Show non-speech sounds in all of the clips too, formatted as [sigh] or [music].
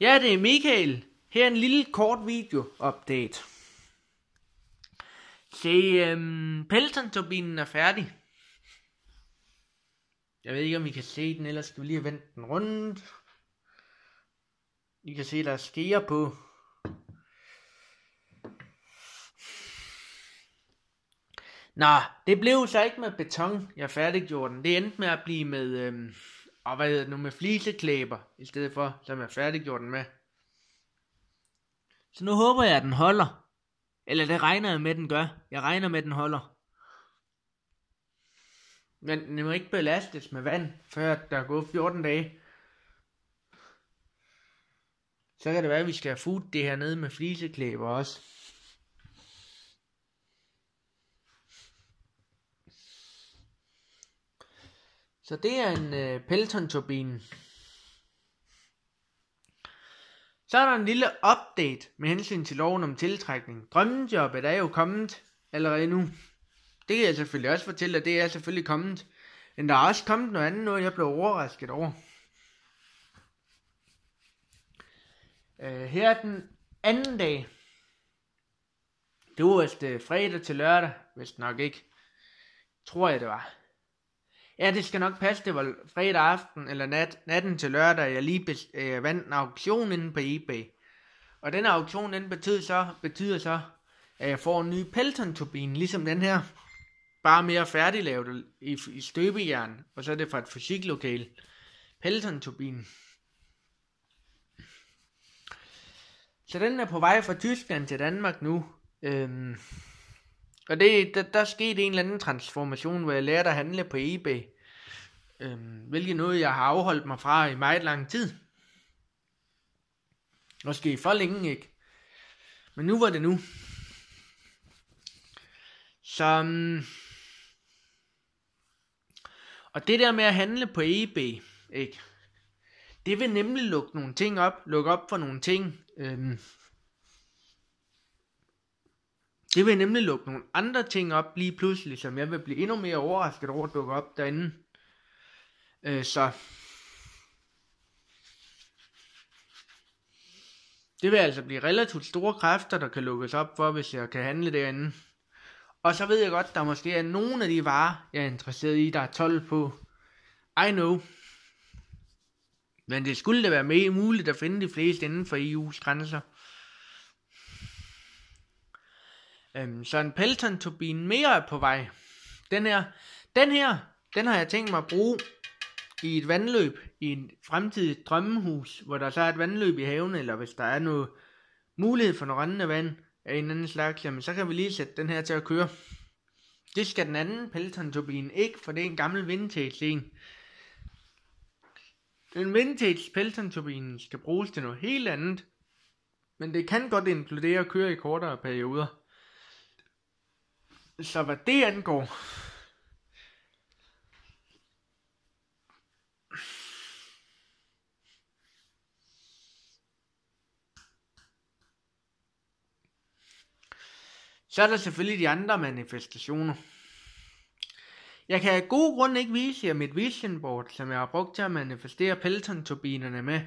Ja, det er Michael. Her er en lille kort video-update. Se, øhm, Pelton-turbinen er færdig. Jeg ved ikke, om I kan se den, ellers skal vi lige vende den rundt. I kan se, der er skeer på. Nå, det blev så ikke med beton, jeg færdiggjorde den. Det endte med at blive med... Øhm, og hvad hedder det nu, med fliseklæber, i stedet for, som jeg færdiggjorde den med. Så nu håber jeg, at den holder. Eller det regner jeg med, den gør. Jeg regner med, den holder. Men den må ikke belastes med vand, før der er gået 14 dage. Så kan det være, at vi skal have det her nede med fliseklæber også. Så det er en øh, Pelton-turbine. Så er der en lille update med hensyn til loven om tiltrækning. Drømmejobbet er jo kommet allerede nu. Det kan jeg selvfølgelig også fortælle, at det er selvfølgelig kommet. Men der er også kommet noget andet, noget jeg blev overrasket over. Øh, her er den anden dag. Det var vist øh, fredag til lørdag, hvis nok ikke. Tror jeg det var. Ja, det skal nok passe. Det var fredag aften eller nat, natten til lørdag, jeg lige bes, øh, vandt en auktion inde på eBay. Og den auktion, den betyder så, betyder så, at jeg får en ny Pelton-turbine, ligesom den her. Bare mere færdiglavet i, i støbejern, og så er det fra et fysiklokale. Pelton-turbinen. Så den er på vej fra Tyskland til Danmark nu. Øhm, og det, der, der skete en eller anden transformation, hvor jeg lærte at handle på eBay. Øhm, hvilket noget, jeg har afholdt mig fra i meget lang tid. Måske for længe, ikke? Men nu var det nu. Så... Øhm, og det der med at handle på eBay, ikke? Det vil nemlig lukke nogle ting op, lukke op for nogle ting. Øhm, det vil nemlig lukke nogle andre ting op lige pludselig, som jeg vil blive endnu mere overrasket over at dukke op derinde. Øh, så Det vil altså blive relativt store kræfter, der kan lukkes op for, hvis jeg kan handle derinde. Og så ved jeg godt, der måske er nogle af de varer, jeg er interesseret i, der er 12 på. I know. Men det skulle da være mere muligt at finde de fleste inden for EU's grænser. Øhm, så en Pelton-turbine mere er på vej. Den her, den her, den har jeg tænkt mig at bruge i et vandløb, i et fremtidigt drømmehus, hvor der så er et vandløb i haven, eller hvis der er noget mulighed for noget rendende vand af en anden slags, jamen så kan vi lige sætte den her til at køre. Det skal den anden Pelton-turbine ikke, for det er en gammel vintage en. Den vintage Pelton-turbine skal bruges til noget helt andet, men det kan godt inkludere at køre i kortere perioder. Så hvad det angår, Så er der selvfølgelig de andre manifestationer. Jeg kan af gode grunde ikke vise jer mit vision board, som jeg har brugt til at manifestere Pelton-turbinerne med.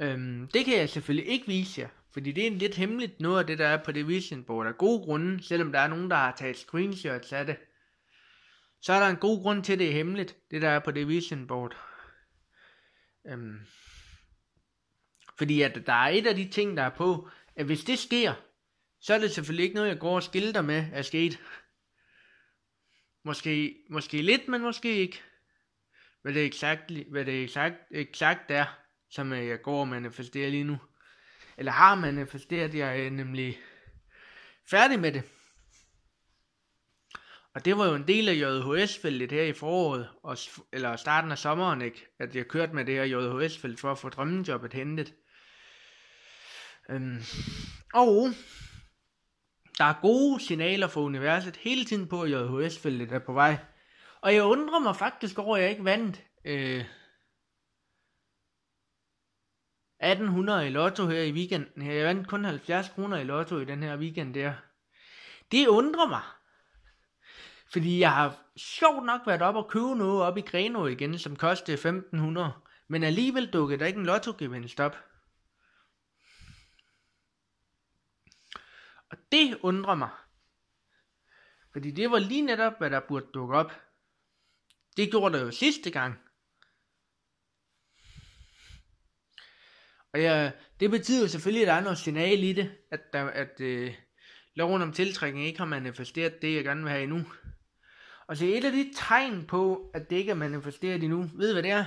Øhm, det kan jeg selvfølgelig ikke vise jer, fordi det er en lidt hemmeligt noget af det, der er på det vision board. er gode grunde, selvom der er nogen, der har taget screenshots af det. Så er der en god grund til, at det er hemmeligt, det der er på det vision board. Øhm. Fordi at der er et af de ting, der er på, at hvis det sker, så er det selvfølgelig ikke noget, jeg går og skilter med er sket. Måske, måske lidt, men måske ikke. Hvad det eksakt, hvad det eksakt, eksakt er, som jeg går og manifesterer lige nu eller har manifesteret, jeg er øh, nemlig færdig med det. Og det var jo en del af JHS-feltet her i foråret, og, eller starten af sommeren, ikke? at jeg kørte med det her JHS-felt for at få drømmejobbet hentet. Øhm, og der er gode signaler fra universet hele tiden på, at JHS-feltet er på vej. Og jeg undrer mig faktisk over, at jeg ikke vandt øh, 1800 i lotto her i weekenden. Jeg vandt kun 70 kroner i lotto i den her weekend der. Det undrer mig. Fordi jeg har sjovt nok været op og købe noget op i Greno igen, som kostede 1500. Men alligevel dukkede der ikke en lottogevinst op. Og det undrer mig. Fordi det var lige netop, hvad der burde dukke op. Det gjorde der jo sidste gang. Og ja, det betyder selvfølgelig, at der er noget signal i det, at, der, at øh, loven om tiltrækning ikke har manifesteret det, jeg gerne vil have endnu. Og så et af de tegn på, at det ikke er manifesteret endnu, ved I hvad det er?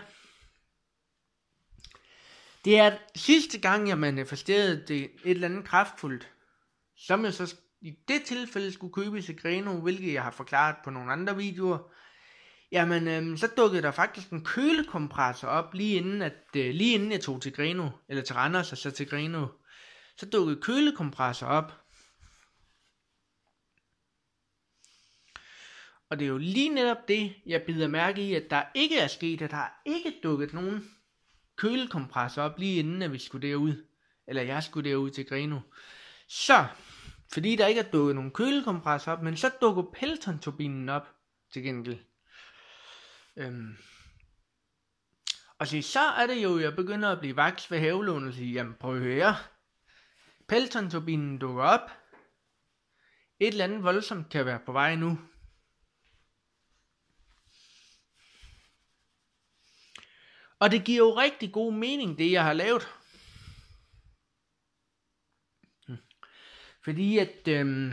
Det er, at sidste gang jeg manifesterede det et eller andet kraftfuldt, som jeg så i det tilfælde skulle købe i Segreno, hvilket jeg har forklaret på nogle andre videoer, Jamen, øhm, så dukkede der faktisk en kølekompressor op, lige inden, at, øh, lige inden jeg tog til Greno, eller til Randers og så til Greno. Så dukkede kølekompressor op. Og det er jo lige netop det, jeg bider mærke i, at der ikke er sket, at der er ikke dukket nogen kølekompressor op, lige inden at vi skulle derud. Eller jeg skulle derud til Greno. Så, fordi der ikke er dukket nogen kølekompressor op, men så dukker Pelton-turbinen op til gengæld. Øhm. Og se, så er det jo, jeg begynder at blive vaks ved havelån og sige, jamen prøv at høre. Pelton-turbinen dukker op. Et eller andet voldsomt kan være på vej nu. Og det giver jo rigtig god mening, det jeg har lavet. Hm. Fordi at... Øhm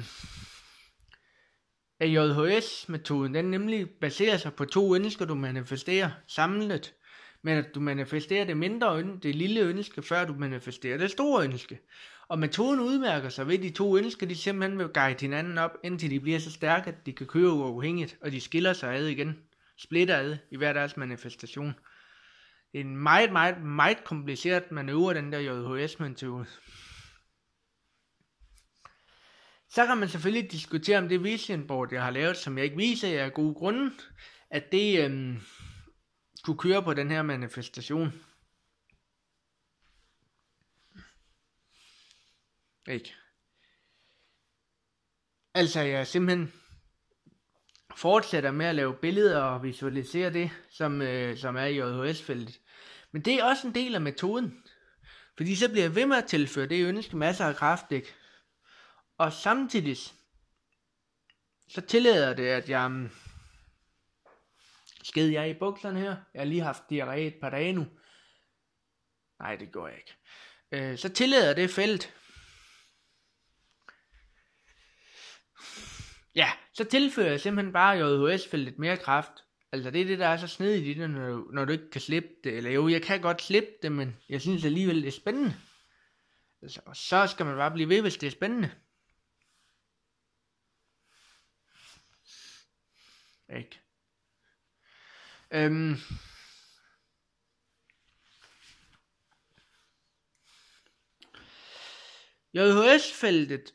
at JHS-metoden den nemlig baserer sig på to ønsker, du manifesterer samlet, men at du manifesterer det mindre ønske, det lille ønske, før du manifesterer det store ønske. Og metoden udmærker sig ved, at de to ønsker, de simpelthen vil guide hinanden op, indtil de bliver så stærke, at de kan køre uafhængigt, og de skiller sig ad igen, splitter ad i hver deres manifestation. Det er en meget, meget, meget kompliceret manøvre, den der JHS-metode. Så kan man selvfølgelig diskutere, om det vision board, jeg har lavet, som jeg ikke viser jer af gode grunde, at det øhm, kunne køre på den her manifestation. Ikke? Altså, jeg simpelthen fortsætter med at lave billeder og visualisere det, som, øh, som er i JHS-feltet. Men det er også en del af metoden. Fordi så bliver jeg ved med at tilføre det ønske masser af kraft, ikke? Og samtidig, så tillader det, at jeg mm, sked jeg i bukserne her. Jeg har lige haft diarré et par dage nu. Nej, det går jeg ikke. Øh, så tillader det felt. Ja, så tilfører jeg simpelthen bare JHS-feltet mere kraft. Altså det er det, der er så snedigt i det, når du, når du ikke kan slippe det. Eller jo, jeg kan godt slippe det, men jeg synes alligevel, det er spændende. Altså, og så skal man bare blive ved, hvis det er spændende. Ikke? Øhm. JHS-feltet.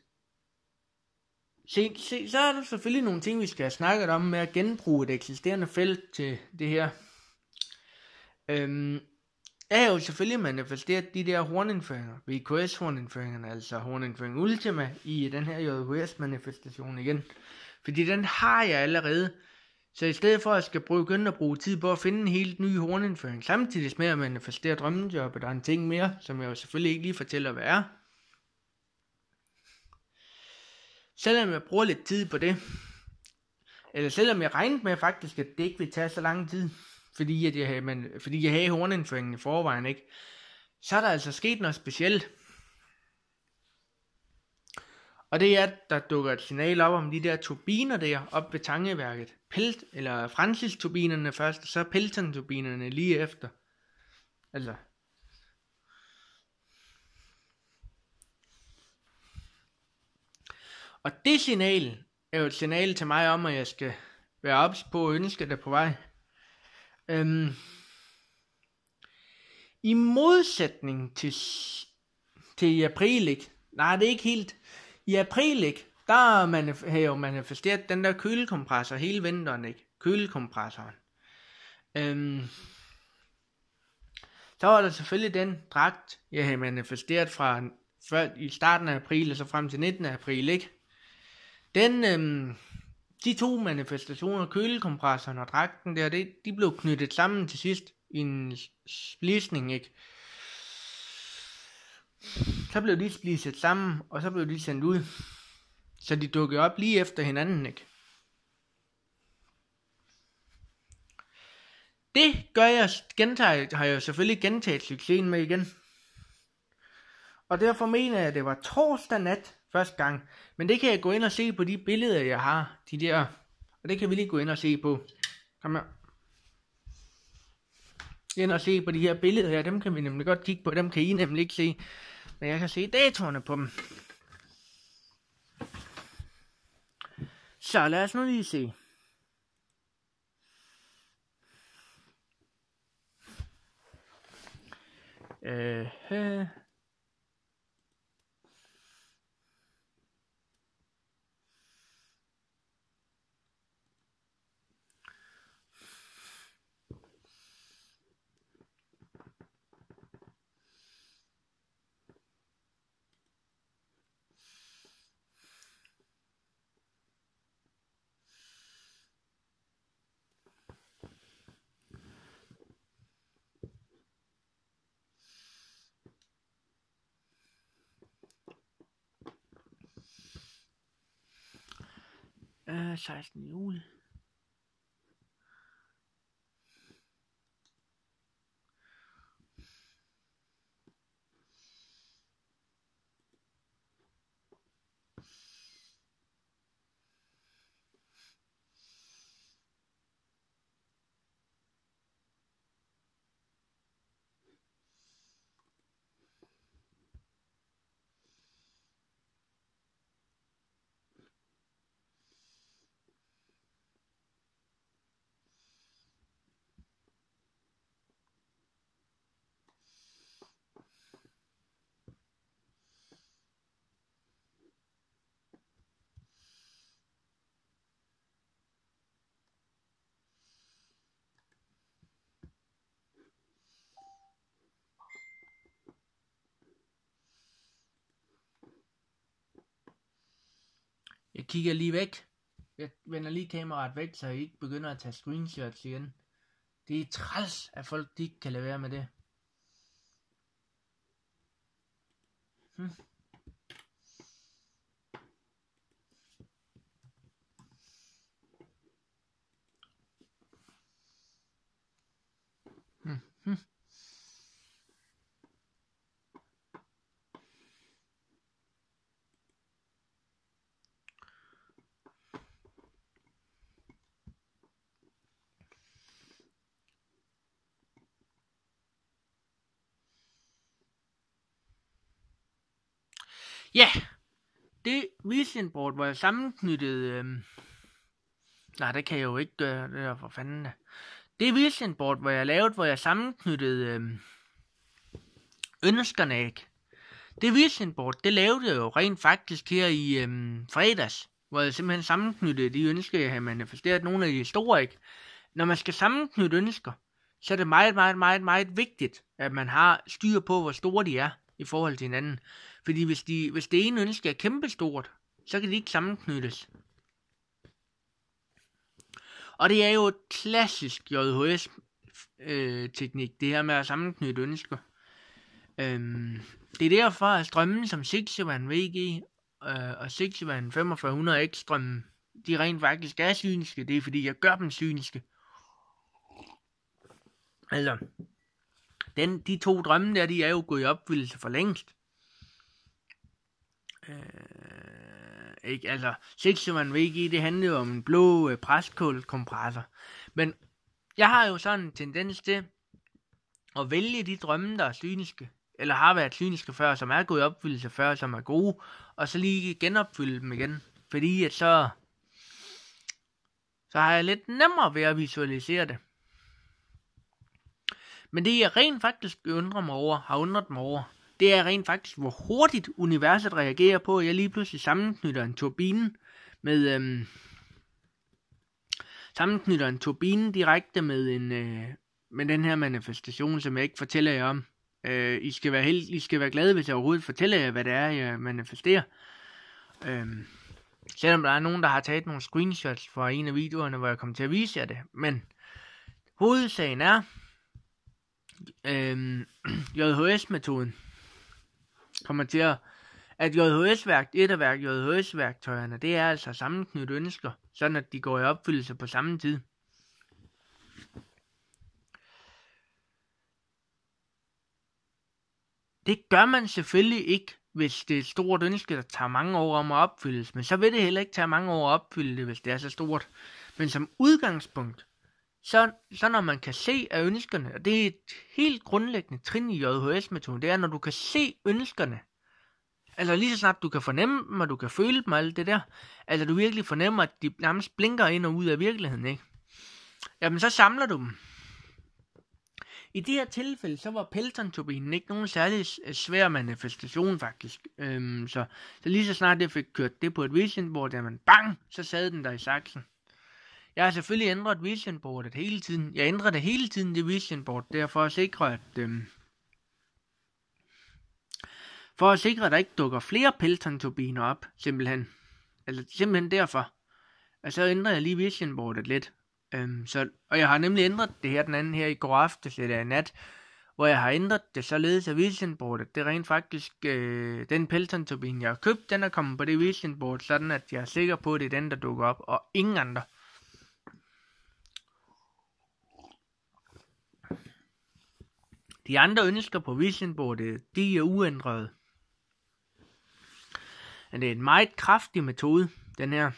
Se, se, så er der selvfølgelig nogle ting, vi skal have snakket om med at genbruge et eksisterende felt til det her. Øhm, jeg har jo selvfølgelig manifesteret de der hornindføringer, VKS-hornindføringerne, altså hornindføring Ultima, i den her JHS-manifestation igen. Fordi den har jeg allerede så i stedet for at skal begynde at bruge tid på at finde en helt ny hornindføring, samtidig med at manifestere drømmejobbet og en ting mere, som jeg jo selvfølgelig ikke lige fortæller, hvad er. Selvom jeg bruger lidt tid på det, eller selvom jeg regnede med faktisk, at det ikke ville tage så lang tid, fordi, at jeg, havde, man, fordi jeg havde hornindføringen i forvejen, ikke? så er der altså sket noget specielt. Og det er, at der dukker et signal op om de der turbiner der, op ved tangeværket. Pelt, eller Francis-turbinerne først, og så Pelton-turbinerne lige efter. Altså. Og det signal er jo et signal til mig om, at jeg skal være ops på ønsket der på vej. Øhm, I modsætning til, til april, ikke? Nej, det er ikke helt. I april, ikke? Der man, har jo manifesteret den der kølekompressor hele vinteren, ikke? Kølekompressoren. Øhm, så var der selvfølgelig den dragt, jeg havde manifesteret fra før, i starten af april og så frem til 19. april, ikke? Den, øhm, de to manifestationer, kølekompressoren og dragten der, det, de blev knyttet sammen til sidst i en splisning, ikke? Så blev de sat sammen, og så blev de sendt ud. Så de dukkede op lige efter hinanden, ikke? Det gør jeg, gentaget, har jeg selvfølgelig gentaget succesen med igen. Og derfor mener jeg, at det var torsdag nat første gang. Men det kan jeg gå ind og se på de billeder, jeg har. De der. Og det kan vi lige gå ind og se på. Kom her ind og se på de her billeder her. Dem kan vi nemlig godt kigge på. Dem kan I nemlig ikke se. Men jeg kan se datoerne på dem. Så lad os nu lige se. Øh, øh. Øh, 16. juli. Jeg kigger lige væk. Jeg vender lige kameraet væk, så jeg ikke begynder at tage screenshots igen. Det er træls, at folk de ikke kan lade være med det. Hmm. Hmm. Hmm. Ja, det vision board, hvor jeg sammenknyttede... Øhm, nej, det kan jeg jo ikke gøre, det er for fanden. Det vision board, hvor jeg lavede, hvor jeg sammenknyttede øhm, ønskerne ikke. Det board, det lavede jeg jo rent faktisk her i øhm, fredags, hvor jeg simpelthen sammenknyttede de ønsker, jeg havde manifesteret, nogle af de store, ikke? Når man skal sammenknytte ønsker, så er det meget, meget, meget, meget vigtigt, at man har styr på, hvor store de er i forhold til hinanden. Fordi hvis, de, hvis det ene ønske er kæmpestort, så kan de ikke sammenknyttes. Og det er jo et klassisk JHS-teknik, øh, det her med at sammenknytte ønsker. Øhm, det er derfor, at strømmen som 6 VG øh, og 6 4500X strømmen, de rent faktisk er synske. Det er fordi, jeg gør dem synske. Altså, den, de to drømme der, de er jo gået i opfyldelse for længst. Øh, ikke? Altså, Sexuman i, det handlede om en blå øh, preskulkompressor. Men jeg har jo sådan en tendens til at vælge de drømme, der er cyniske, eller har været cyniske før, som er gået i opfyldelse før, som er gode, og så lige genopfylde dem igen. Fordi at så, så har jeg lidt nemmere ved at visualisere det. Men det jeg rent faktisk undrer mig over, har undret mig over, det er rent faktisk, hvor hurtigt universet reagerer på, at jeg lige pludselig sammenknytter en turbine med, øhm, sammenknytter en turbine direkte med en, øh, med den her manifestation, som jeg ikke fortæller jer om. Øh, I, skal være held, I skal være glade, hvis jeg overhovedet fortæller jer, hvad det er, jeg manifesterer. Øhm, selvom der er nogen, der har taget nogle screenshots fra en af videoerne, hvor jeg kommer til at vise jer det. Men hovedsagen er, øh, [clears throat] JHS-metoden kommer til at, at jhs værkt et af værk, JHS-værktøjerne, det er altså sammenknyttet ønsker, sådan at de går i opfyldelse på samme tid. Det gør man selvfølgelig ikke, hvis det er et stort ønske, der tager mange år om at opfyldes, men så vil det heller ikke tage mange år at opfylde det, hvis det er så stort. Men som udgangspunkt, så, så når man kan se af ønskerne, og det er et helt grundlæggende trin i JHS-metoden, det er, når du kan se ønskerne, altså lige så snart du kan fornemme dem, og du kan føle dem og alt det der, altså du virkelig fornemmer, at de nærmest blinker ind og ud af virkeligheden, ikke? Jamen så samler du dem. I det her tilfælde, så var Pelton-turbinen ikke nogen særlig øh, svær manifestation faktisk. Øhm, så, så lige så snart jeg fik kørt det på et vision board, jamen bang, så sad den der i saksen. Jeg har selvfølgelig ændret vision boardet hele tiden. Jeg ændrer det hele tiden, det vision det der for at sikre, at... Øh, for at sikre, at der ikke dukker flere Pelton-turbiner op, simpelthen. Altså simpelthen derfor. Og så ændrer jeg lige vision boardet lidt. Øhm, så, og jeg har nemlig ændret det her den anden her i går aftes eller i nat, hvor jeg har ændret det således, vision boardet. det er rent faktisk øh, den Pelton-turbine, jeg har købt, den er kommet på det vision board, sådan at jeg er sikker på, at det er den, der dukker op, og ingen andre. De andre ønsker på visionbordet, de er uændrede. Men det er en meget kraftig metode, den her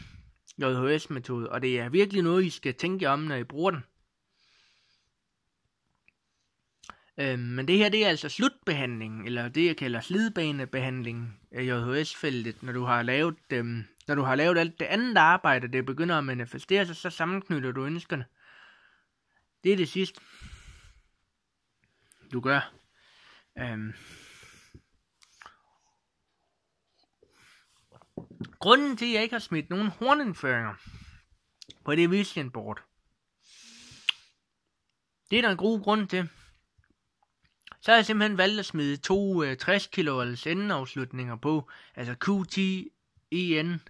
JHS-metode, og det er virkelig noget, I skal tænke om, når I bruger den. Øh, men det her, det er altså slutbehandlingen, eller det, jeg kalder slidbanebehandling af JHS-feltet, når du har lavet øh, når du har lavet alt det andet arbejde, det begynder at manifestere sig, så sammenknytter du ønskerne. Det er det sidste du gør. Øhm. Grunden til, at jeg ikke har smidt nogen hornindføringer på det vision board, det er der en god grund til. Så har jeg simpelthen valgt at smide to øh, 60 kilo afslutninger på, altså QT EN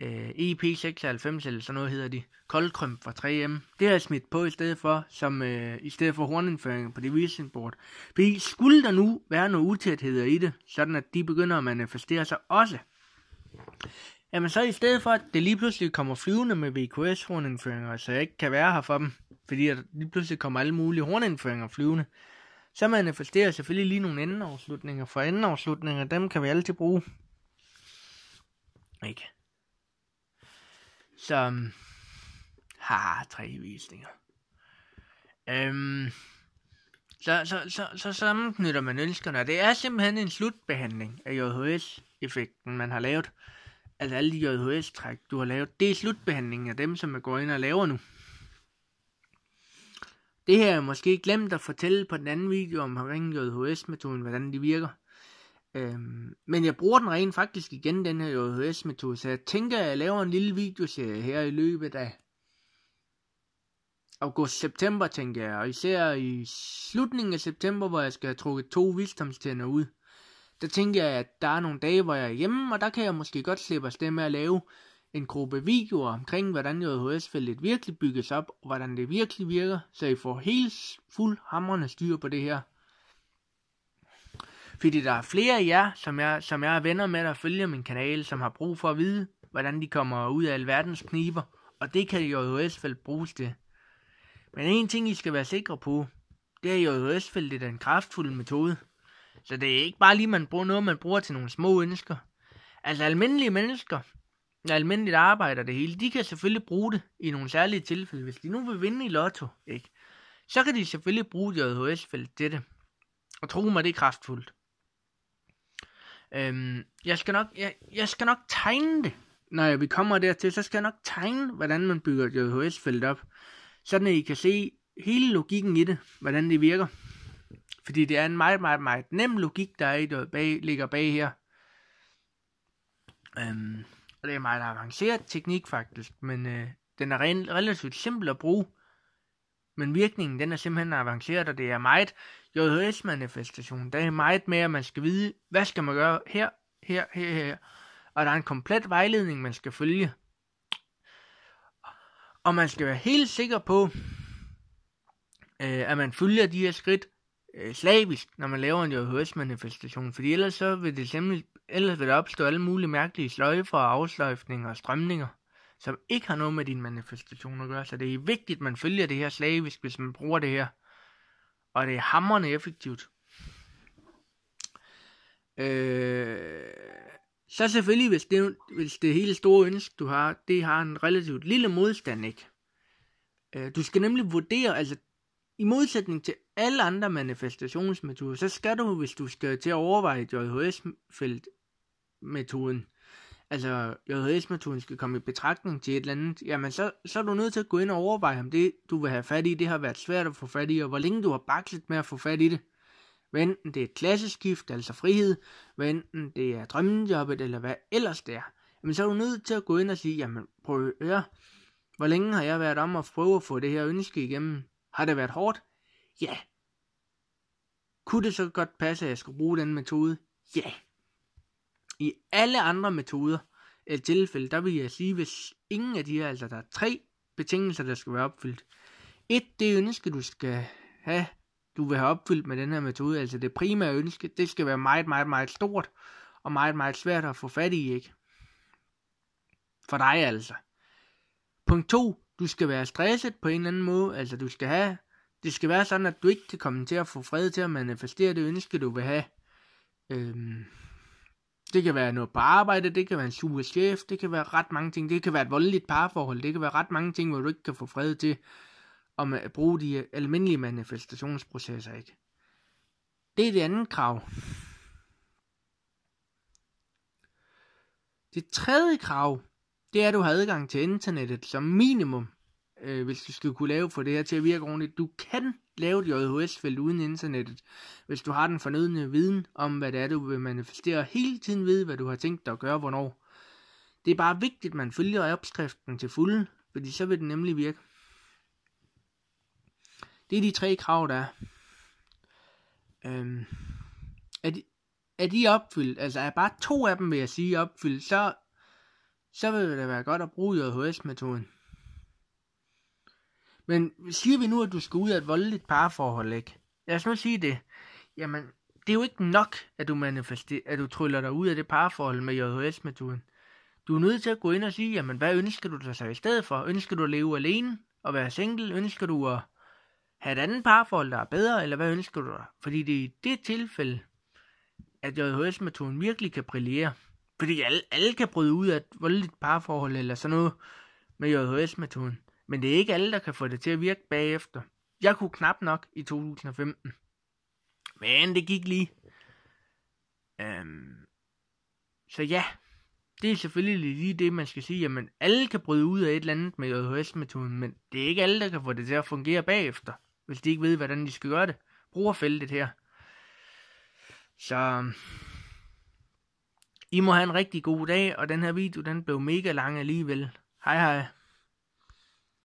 øh, EP96 eller sådan noget hedder de, koldkrøm fra 3M. Det har jeg smidt på i stedet for, som, øh, i stedet for hornindføringer på det Board. Fordi skulle der nu være nogle utætheder i det, sådan at de begynder at manifestere sig også, jamen så i stedet for, at det lige pludselig kommer flyvende med VQS hornindføringer, så jeg ikke kan være her for dem, fordi at lige pludselig kommer alle mulige hornindføringer flyvende, så manifesterer selvfølgelig lige nogle afslutninger. for afslutninger, dem kan vi altid bruge. Ikke? som har tre visninger. Øhm, så, så, så, så sammenknytter man ønskerne, det er simpelthen en slutbehandling af JHS-effekten, man har lavet. Altså alle de JHS-træk, du har lavet, det er slutbehandlingen af dem, som man går ind og laver nu. Det her er måske glemt at fortælle på den anden video om ring JHS-metoden, hvordan de virker. Øhm, men jeg bruger den rent faktisk igen, den her JHS-metode, så jeg tænker, at jeg laver en lille videoserie her i løbet af august-september, tænker jeg, og især i slutningen af september, hvor jeg skal have trukket to visdomstænder ud, der tænker jeg, at der er nogle dage, hvor jeg er hjemme, og der kan jeg måske godt slippe afsted med at lave en gruppe videoer omkring, hvordan JHS-feltet virkelig bygges op, og hvordan det virkelig virker, så I får helt fuld hammerne styr på det her. Fordi der er flere af jer, som jeg, som jeg er venner med, der følger min kanal, som har brug for at vide, hvordan de kommer ud af alverdens kniber. Og det kan JOS vel bruges til. Men en ting, I skal være sikre på, det er JOS vel det er en kraftfuld metode. Så det er ikke bare lige, man bruger noget, man bruger til nogle små ønsker. Altså almindelige mennesker, almindeligt arbejder det hele, de kan selvfølgelig bruge det i nogle særlige tilfælde. Hvis de nu vil vinde i lotto, ikke? så kan de selvfølgelig bruge JHS-feltet til det. Og tro mig, det er kraftfuldt. Øhm, jeg, skal nok, jeg, jeg skal nok tegne det. Når vi kommer dertil, så skal jeg nok tegne, hvordan man bygger et jhs felt op. Sådan at I kan se hele logikken i det, hvordan det virker. Fordi det er en meget, meget, meget nem logik, der er i det, bag, ligger bag her. Øhm, og det er meget avanceret teknik faktisk, men øh, den er ren, relativt simpel at bruge. Men virkningen, den er simpelthen avanceret, og det er meget JHS-manifestation. Der er meget mere, at man skal vide, hvad skal man gøre her, her, her, her. Og der er en komplet vejledning, man skal følge. Og man skal være helt sikker på, øh, at man følger de her skridt øh, slavisk, når man laver en JHS-manifestation. Fordi ellers så vil det simpelthen, ellers vil der opstå alle mulige mærkelige sløjfer og afsløjfninger og strømninger som ikke har noget med din manifestation at gøre. Så det er vigtigt, at man følger det her slavisk, hvis man bruger det her. Og det er hammerne effektivt. Øh, så selvfølgelig, hvis det, hvis det hele store ønske, du har, det har en relativt lille modstand, ikke? Øh, du skal nemlig vurdere, altså i modsætning til alle andre manifestationsmetoder, så skal du, hvis du skal til at overveje JHS-felt, metoden, altså jødismaturen skal komme i betragtning til et eller andet, jamen så, så er du nødt til at gå ind og overveje, om det du vil have fat i, det har været svært at få fat i, og hvor længe du har baklet med at få fat i det. Hvad enten det er et klasseskift, altså frihed, hvad enten det er drømmejobbet, eller hvad ellers det er, jamen så er du nødt til at gå ind og sige, jamen prøv at høre, hvor længe har jeg været om at prøve at få det her ønske igennem? Har det været hårdt? Ja. Kunne det så godt passe, at jeg skulle bruge den metode? Ja. Yeah. I alle andre metoder eller øh, tilfælde, der vil jeg sige, hvis ingen af de her, altså der er tre betingelser, der skal være opfyldt. Et, det ønske, du skal have, du vil have opfyldt med den her metode, altså det primære ønske, det skal være meget, meget, meget stort, og meget, meget svært at få fat i, ikke? For dig altså. Punkt 2. Du skal være stresset på en eller anden måde, altså du skal have, det skal være sådan, at du ikke kan komme til at få fred til at manifestere det ønske, du vil have. Øhm, det kan være noget på arbejde, det kan være en super chef, det kan være ret mange ting. Det kan være et voldeligt parforhold, det kan være ret mange ting, hvor du ikke kan få fred til at bruge de almindelige manifestationsprocesser, ikke? Det er det andet krav. Det tredje krav, det er, at du har adgang til internettet som minimum øh, hvis du skal kunne lave for det her til at virke ordentligt. Du kan lave et JHS-felt uden internettet, hvis du har den fornødne viden om, hvad det er, du vil manifestere, og hele tiden vide, hvad du har tænkt dig at gøre, hvornår. Det er bare vigtigt, at man følger opskriften til fulde, fordi så vil den nemlig virke. Det er de tre krav, der er. Øhm, er, de, er de opfyldt, altså er bare to af dem, vil jeg sige, opfyldt, så, så vil det være godt at bruge JHS-metoden. Men siger vi nu, at du skal ud af et voldeligt parforhold, ikke? Lad os nu sige det. Jamen, det er jo ikke nok, at du manifesterer, at du tryller dig ud af det parforhold med JHS-metoden. Du er nødt til at gå ind og sige, jamen, hvad ønsker du dig så i stedet for? Ønsker du at leve alene og være single? Ønsker du at have et andet parforhold, der er bedre, eller hvad ønsker du dig? Fordi det er i det tilfælde, at JHS-metoden virkelig kan brillere. Fordi alle, alle kan bryde ud af et voldeligt parforhold eller sådan noget med JHS-metoden men det er ikke alle, der kan få det til at virke bagefter. Jeg kunne knap nok i 2015. Men det gik lige. Øhm, så ja, det er selvfølgelig lige det, man skal sige. Jamen, alle kan bryde ud af et eller andet med AHS-metoden, men det er ikke alle, der kan få det til at fungere bagefter, hvis de ikke ved, hvordan de skal gøre det. feltet her. Så øhm, I må have en rigtig god dag, og den her video, den blev mega lang alligevel. Hej hej.